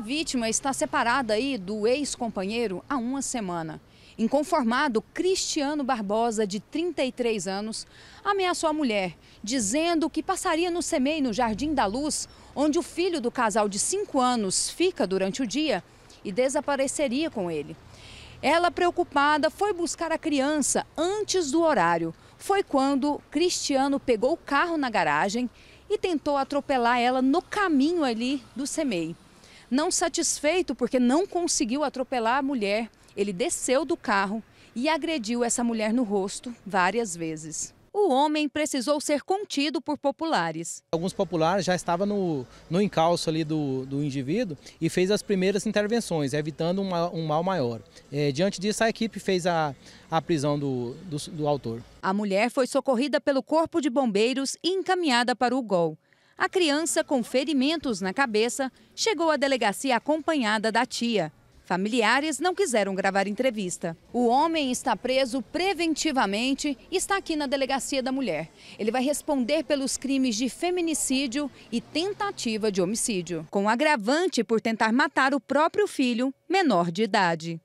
vítima está separada aí do ex-companheiro há uma semana. Inconformado, Cristiano Barbosa, de 33 anos, ameaçou a mulher, dizendo que passaria no SEMEI, no Jardim da Luz, onde o filho do casal de 5 anos fica durante o dia, e desapareceria com ele. Ela, preocupada, foi buscar a criança antes do horário. Foi quando Cristiano pegou o carro na garagem e tentou atropelar ela no caminho ali do SEMEI. Não satisfeito porque não conseguiu atropelar a mulher, ele desceu do carro e agrediu essa mulher no rosto várias vezes. O homem precisou ser contido por populares. Alguns populares já estavam no, no encalço ali do, do indivíduo e fez as primeiras intervenções, evitando um, um mal maior. É, diante disso, a equipe fez a, a prisão do, do, do autor. A mulher foi socorrida pelo Corpo de Bombeiros e encaminhada para o GOL. A criança, com ferimentos na cabeça, chegou à delegacia acompanhada da tia. Familiares não quiseram gravar entrevista. O homem está preso preventivamente e está aqui na delegacia da mulher. Ele vai responder pelos crimes de feminicídio e tentativa de homicídio, com agravante por tentar matar o próprio filho, menor de idade.